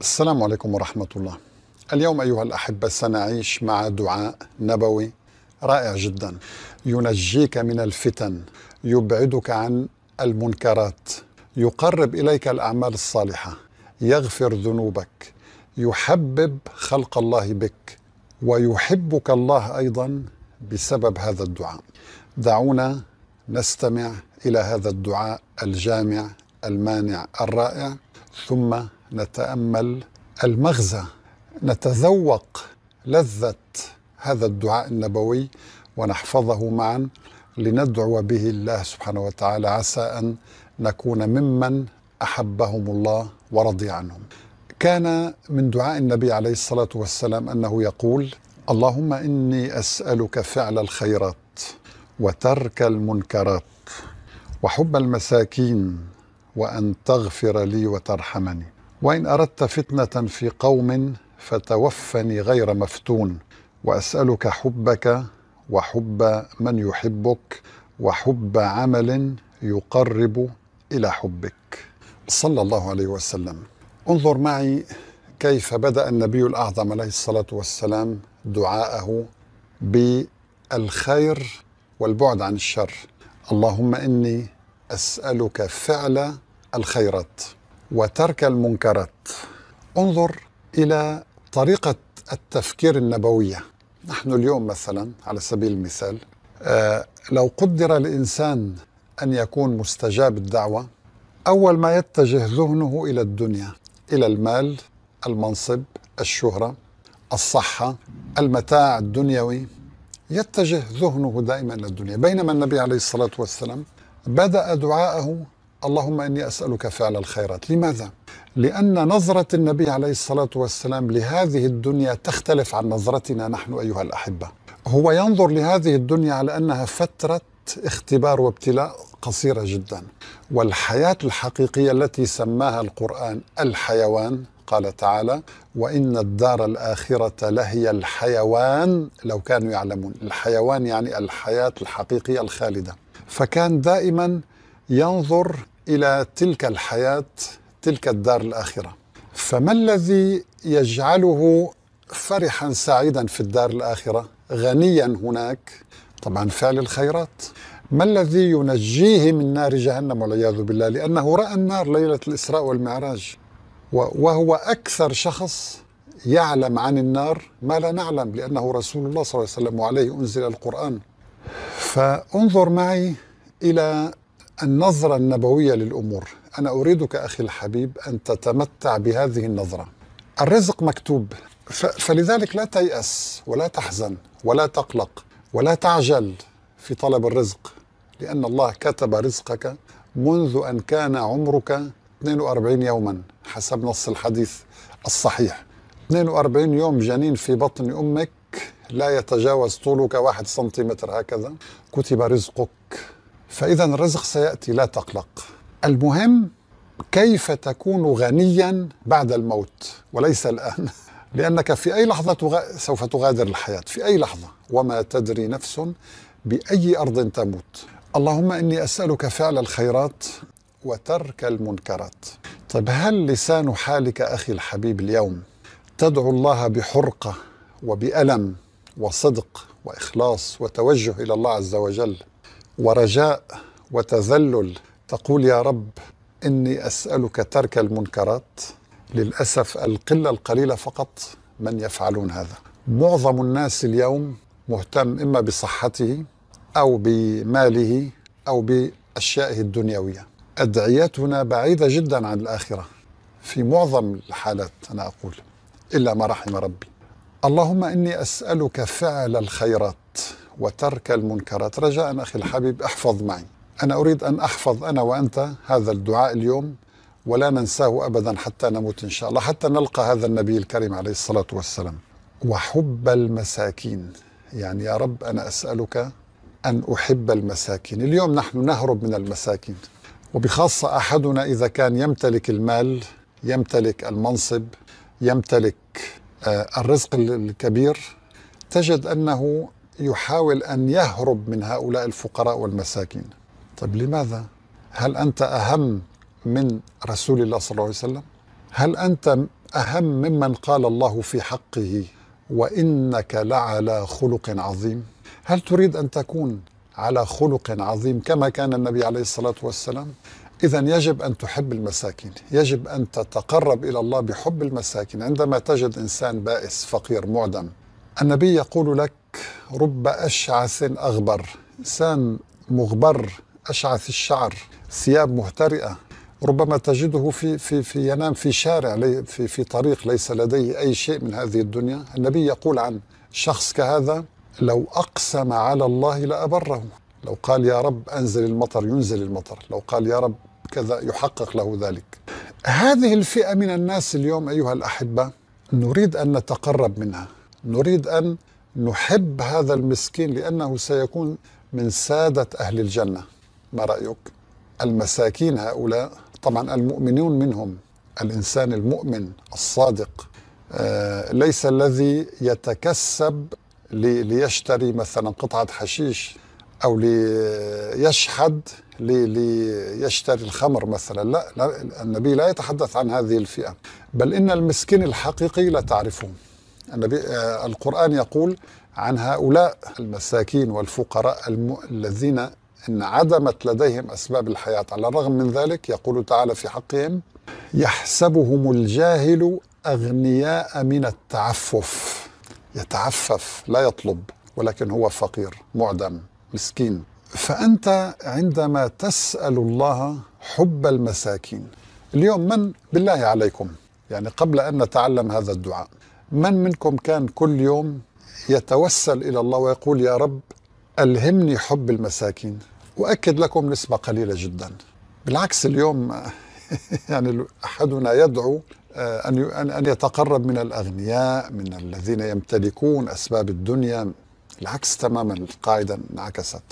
السلام عليكم ورحمة الله. اليوم أيها الأحبة سنعيش مع دعاء نبوي رائع جدا ينجيك من الفتن، يبعدك عن المنكرات، يقرب إليك الأعمال الصالحة، يغفر ذنوبك، يحبب خلق الله بك، ويحبك الله أيضا بسبب هذا الدعاء. دعونا نستمع إلى هذا الدعاء الجامع المانع الرائع ثم نتامل المغزى نتذوق لذه هذا الدعاء النبوي ونحفظه معا لندعو به الله سبحانه وتعالى عسى ان نكون ممن احبهم الله ورضي عنهم. كان من دعاء النبي عليه الصلاه والسلام انه يقول: اللهم اني اسالك فعل الخيرات وترك المنكرات وحب المساكين وان تغفر لي وترحمني وان اردت فتنه في قوم فتوفني غير مفتون واسالك حبك وحب من يحبك وحب عمل يقرب الى حبك صلى الله عليه وسلم انظر معي كيف بدا النبي الاعظم عليه الصلاه والسلام دعاءه بالخير والبعد عن الشر اللهم اني اسالك فعل الخيرات وترك المنكرات انظر الى طريقه التفكير النبويه نحن اليوم مثلا على سبيل المثال آه، لو قدر الانسان ان يكون مستجاب الدعوه اول ما يتجه ذهنه الى الدنيا الى المال المنصب الشهره الصحه المتاع الدنيوي يتجه ذهنه دائما للدنيا بينما النبي عليه الصلاه والسلام بدأ دعاءه اللهم إني أسألك فعل الخيرات لماذا؟ لأن نظرة النبي عليه الصلاة والسلام لهذه الدنيا تختلف عن نظرتنا نحن أيها الأحبة هو ينظر لهذه الدنيا على أنها فترة اختبار وابتلاء قصيرة جدا والحياة الحقيقية التي سماها القرآن الحيوان قال تعالى وإن الدار الآخرة لهي الحيوان لو كانوا يعلمون الحيوان يعني الحياة الحقيقية الخالدة فكان دائما ينظر الى تلك الحياه تلك الدار الاخره فما الذي يجعله فرحا سعيدا في الدار الاخره غنيا هناك طبعا فعل الخيرات ما الذي ينجيه من نار جهنم والعياذ بالله لانه راى النار ليله الاسراء والمعراج وهو اكثر شخص يعلم عن النار ما لا نعلم لانه رسول الله صلى الله عليه وسلم وعليه انزل القران فانظر معي إلى النظرة النبوية للأمور أنا أريدك أخي الحبيب أن تتمتع بهذه النظرة الرزق مكتوب فلذلك لا تيأس ولا تحزن ولا تقلق ولا تعجل في طلب الرزق لأن الله كتب رزقك منذ أن كان عمرك 42 يوما حسب نص الحديث الصحيح 42 يوم جنين في بطن أمك لا يتجاوز طولك واحد سنتيمتر هكذا كتب رزقك فإذا الرزق سيأتي لا تقلق المهم كيف تكون غنيا بعد الموت وليس الآن لأنك في أي لحظة تغ... سوف تغادر الحياة في أي لحظة وما تدري نفس بأي أرض تموت اللهم إني أسألك فعل الخيرات وترك المنكرات طيب هل لسان حالك أخي الحبيب اليوم تدعو الله بحرقة وبألم وصدق واخلاص وتوجه الى الله عز وجل ورجاء وتذلل تقول يا رب اني اسالك ترك المنكرات للاسف القله القليله فقط من يفعلون هذا معظم الناس اليوم مهتم اما بصحته او بماله او باشيائه الدنيويه ادعيتنا بعيده جدا عن الاخره في معظم الحالات انا اقول الا ما رحم ربي اللهم إني أسألك فعل الخيرات وترك المنكرات رجاء أخي الحبيب احفظ معي أنا أريد أن أحفظ أنا وأنت هذا الدعاء اليوم ولا ننساه أبدا حتى نموت إن شاء الله حتى نلقى هذا النبي الكريم عليه الصلاة والسلام وحب المساكين يعني يا رب أنا أسألك أن أحب المساكين اليوم نحن نهرب من المساكين وبخاصة أحدنا إذا كان يمتلك المال يمتلك المنصب يمتلك آه، الرزق الكبير تجد انه يحاول ان يهرب من هؤلاء الفقراء والمساكين. طيب لماذا؟ هل انت اهم من رسول الله صلى الله عليه وسلم؟ هل انت اهم ممن قال الله في حقه وانك لعلى خلق عظيم؟ هل تريد ان تكون على خلق عظيم كما كان النبي عليه الصلاه والسلام؟ إذا يجب أن تحب المساكين يجب أن تتقرب إلى الله بحب المساكين عندما تجد إنسان بائس فقير معدم النبي يقول لك رب أشعث أغبر إنسان مغبر أشعث الشعر ثياب مهترئة ربما تجده في في في ينام في شارع في في طريق ليس لديه اي شيء من هذه الدنيا، النبي يقول عن شخص كهذا لو اقسم على الله لابره، لو قال يا رب انزل المطر ينزل المطر، لو قال يا رب كذا يحقق له ذلك هذه الفئة من الناس اليوم أيها الأحبة نريد أن نتقرب منها نريد أن نحب هذا المسكين لأنه سيكون من سادة أهل الجنة ما رأيك؟ المساكين هؤلاء طبعا المؤمنون منهم الإنسان المؤمن الصادق آه، ليس الذي يتكسب ليشتري مثلا قطعة حشيش او ليشحد ليشتري الخمر مثلا لا, النبي لا يتحدث عن هذه الفئه بل ان المسكين الحقيقي لا تعرفه النبي آه، القران يقول عن هؤلاء المساكين والفقراء الم... الذين انعدمت لديهم اسباب الحياه على الرغم من ذلك يقول تعالى في حقهم يحسبهم الجاهل اغنياء من التعفف يتعفف لا يطلب ولكن هو فقير معدم مسكين فأنت عندما تسأل الله حب المساكين اليوم من بالله عليكم يعني قبل أن نتعلم هذا الدعاء من منكم كان كل يوم يتوسل إلى الله ويقول يا رب ألهمني حب المساكين وأكد لكم نسبة قليلة جدا بالعكس اليوم يعني أحدنا يدعو آه، أن أن يتقرب من الأغنياء من الذين يمتلكون أسباب الدنيا العكس تماما القاعدة انعكست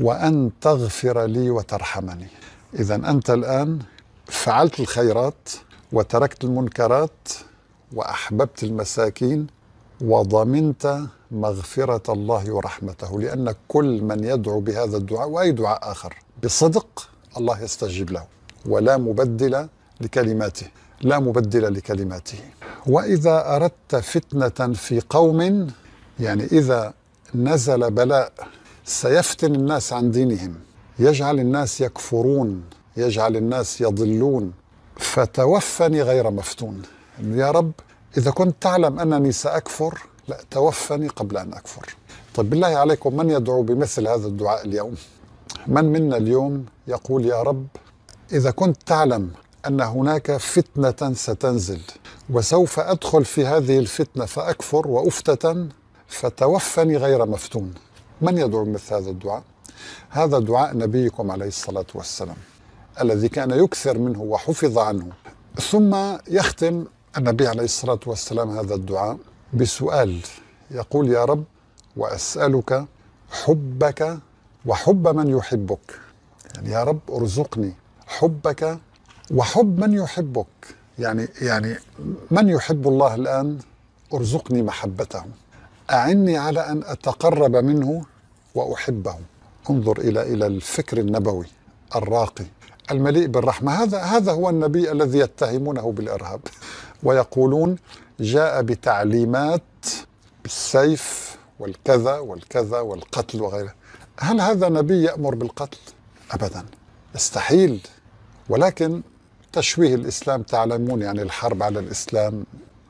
وأن تغفر لي وترحمني إذا أنت الآن فعلت الخيرات وتركت المنكرات وأحببت المساكين وضمنت مغفرة الله ورحمته لأن كل من يدعو بهذا الدعاء وأي دعاء آخر بصدق الله يستجيب له ولا مبدل لكلماته لا مبدل لكلماته وإذا أردت فتنة في قوم يعني إذا نزل بلاء سيفتن الناس عن دينهم يجعل الناس يكفرون يجعل الناس يضلون فتوفني غير مفتون يا رب إذا كنت تعلم أنني سأكفر لا توفني قبل أن أكفر طيب بالله عليكم من يدعو بمثل هذا الدعاء اليوم من منا اليوم يقول يا رب إذا كنت تعلم أن هناك فتنة ستنزل وسوف أدخل في هذه الفتنة فأكفر وأفتتن فتوفني غير مفتون من يدعو مثل هذا الدعاء هذا دعاء نبيكم عليه الصلاة والسلام الذي كان يكثر منه وحفظ عنه ثم يختم النبي عليه الصلاة والسلام هذا الدعاء بسؤال يقول يا رب وأسألك حبك وحب من يحبك يعني يا رب ارزقني حبك وحب من يحبك يعني يعني من يحب الله الآن ارزقني محبته أعني على أن أتقرب منه وأحبه انظر إلى إلى الفكر النبوي الراقي المليء بالرحمة هذا هذا هو النبي الذي يتهمونه بالإرهاب ويقولون جاء بتعليمات بالسيف والكذا والكذا والقتل وغيره هل هذا نبي يأمر بالقتل؟ أبدا استحيل ولكن تشويه الإسلام تعلمون يعني الحرب على الإسلام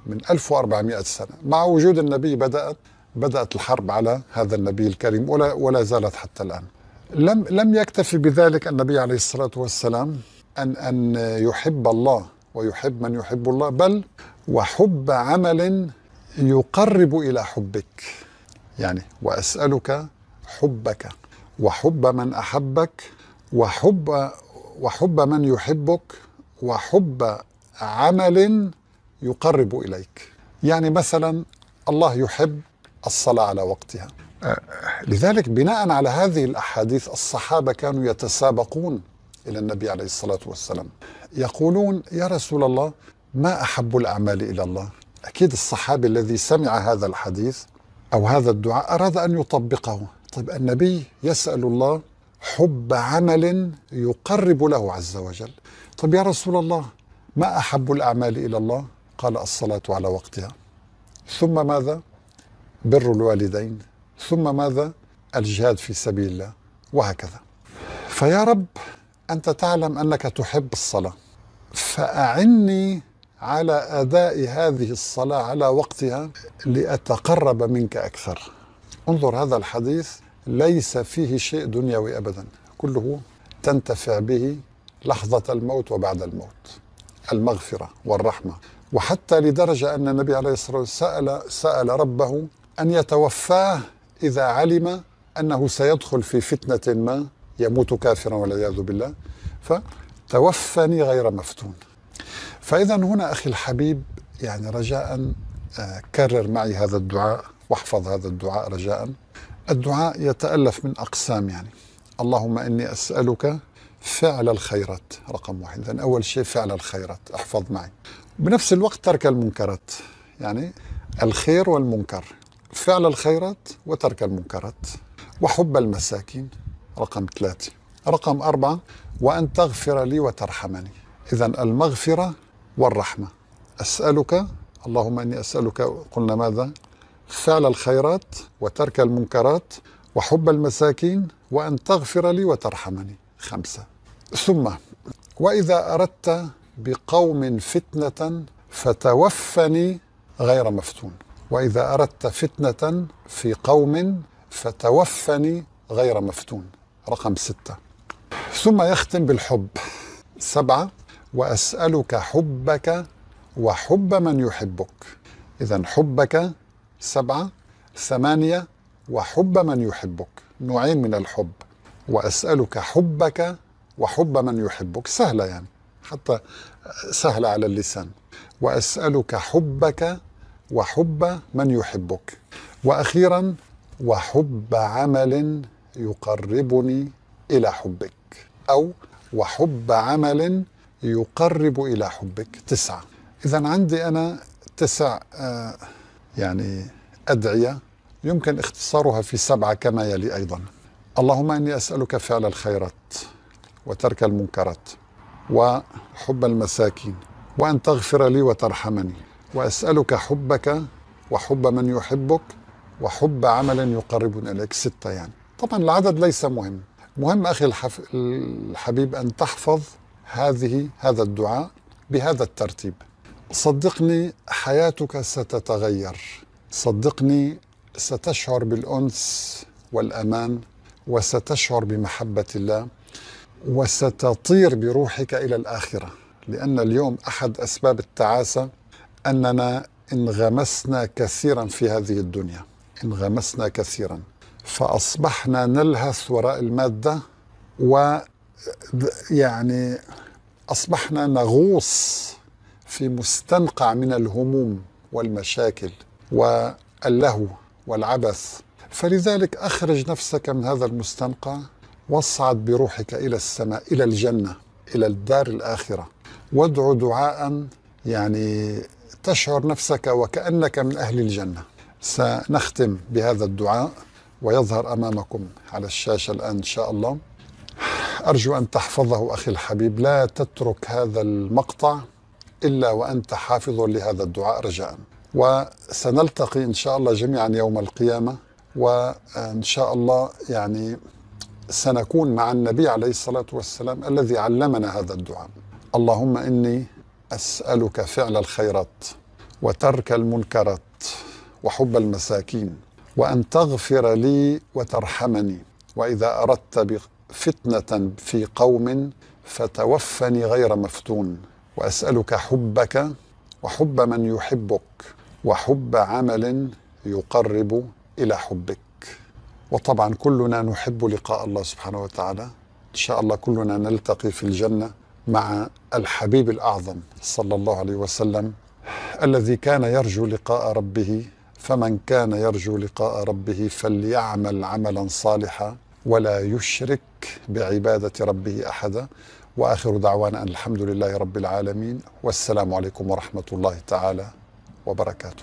من 1400 سنة مع وجود النبي بدأت بدأت الحرب على هذا النبي الكريم ولا, ولا زالت حتى الآن لم, لم يكتفي بذلك النبي عليه الصلاة والسلام أن, أن يحب الله ويحب من يحب الله بل وحب عمل يقرب إلى حبك يعني وأسألك حبك وحب من أحبك وحب وحب من يحبك وحب عمل يقرب إليك يعني مثلا الله يحب الصلاة على وقتها أه، لذلك بناء على هذه الأحاديث الصحابة كانوا يتسابقون إلى النبي عليه الصلاة والسلام يقولون يا رسول الله ما أحب الأعمال إلى الله أكيد الصحابي الذي سمع هذا الحديث أو هذا الدعاء أراد أن يطبقه طيب النبي يسأل الله حب عمل يقرب له عز وجل طيب يا رسول الله ما أحب الأعمال إلى الله قال الصلاة على وقتها ثم ماذا؟ بر الوالدين ثم ماذا؟ الجهاد في سبيل الله وهكذا فيا رب أنت تعلم أنك تحب الصلاة فأعني على أداء هذه الصلاة على وقتها لأتقرب منك أكثر انظر هذا الحديث ليس فيه شيء دنيوي أبدا كله تنتفع به لحظة الموت وبعد الموت المغفرة والرحمة وحتى لدرجة أن النبي عليه الصلاة والسلام سأل, سأل ربه أن يتوفاه إذا علم أنه سيدخل في فتنة ما يموت كافرا والعياذ بالله فتوفني غير مفتون فإذا هنا أخي الحبيب يعني رجاء آه، كرر معي هذا الدعاء واحفظ هذا الدعاء رجاء الدعاء يتألف من أقسام يعني اللهم إني أسألك فعل الخيرات رقم واحد أول شيء فعل الخيرات احفظ معي بنفس الوقت ترك المنكرات يعني الخير والمنكر فعل الخيرات وترك المنكرات وحب المساكين رقم ثلاثة رقم أربعة وأن تغفر لي وترحمني إذا المغفرة والرحمة أسألك اللهم إني أسألك قلنا ماذا فعل الخيرات وترك المنكرات وحب المساكين وأن تغفر لي وترحمني خمسة ثم وإذا أردت بقوم فتنة فتوفني غير مفتون وإذا أردت فتنة في قوم فتوفني غير مفتون رقم ستة ثم يختم بالحب سبعة وأسألك حبك وحب من يحبك إذا حبك سبعة ثمانية وحب من يحبك نوعين من الحب وأسألك حبك وحب من يحبك سهلة يعني حتى سهلة على اللسان وأسألك حبك وحب من يحبك وأخيرا وحب عمل يقربني إلى حبك أو وحب عمل يقرب إلى حبك تسعة إذا عندي أنا تسع آه، يعني أدعية يمكن اختصارها في سبعة كما يلي أيضا اللهم إني أسألك فعل الخيرات وترك المنكرات وحب المساكين وأن تغفر لي وترحمني وأسألك حبك وحب من يحبك وحب عمل يقرب إليك ستة يعني طبعا العدد ليس مهم مهم أخي الحف... الحبيب أن تحفظ هذه هذا الدعاء بهذا الترتيب صدقني حياتك ستتغير صدقني ستشعر بالأنس والأمان وستشعر بمحبة الله وستطير بروحك الى الاخره لان اليوم احد اسباب التعاسه اننا انغمسنا كثيرا في هذه الدنيا انغمسنا كثيرا فاصبحنا نلهث وراء الماده و يعني اصبحنا نغوص في مستنقع من الهموم والمشاكل واللهو والعبث فلذلك اخرج نفسك من هذا المستنقع واصعد بروحك إلى السماء إلى الجنة إلى الدار الآخرة وادع دعاء يعني تشعر نفسك وكأنك من أهل الجنة سنختم بهذا الدعاء ويظهر أمامكم على الشاشة الآن إن شاء الله أرجو أن تحفظه أخي الحبيب لا تترك هذا المقطع إلا وأنت حافظ لهذا الدعاء رجاء وسنلتقي إن شاء الله جميعا يوم القيامة وإن شاء الله يعني سنكون مع النبي عليه الصلاه والسلام الذي علمنا هذا الدعاء اللهم اني اسالك فعل الخيرات وترك المنكرات وحب المساكين وان تغفر لي وترحمني واذا اردت فتنه في قوم فتوفني غير مفتون واسالك حبك وحب من يحبك وحب عمل يقرب الى حبك وطبعا كلنا نحب لقاء الله سبحانه وتعالى إن شاء الله كلنا نلتقي في الجنة مع الحبيب الأعظم صلى الله عليه وسلم الذي كان يرجو لقاء ربه فمن كان يرجو لقاء ربه فليعمل عملا صالحا ولا يشرك بعبادة ربه أحدا وآخر دعوانا أن الحمد لله رب العالمين والسلام عليكم ورحمة الله تعالى وبركاته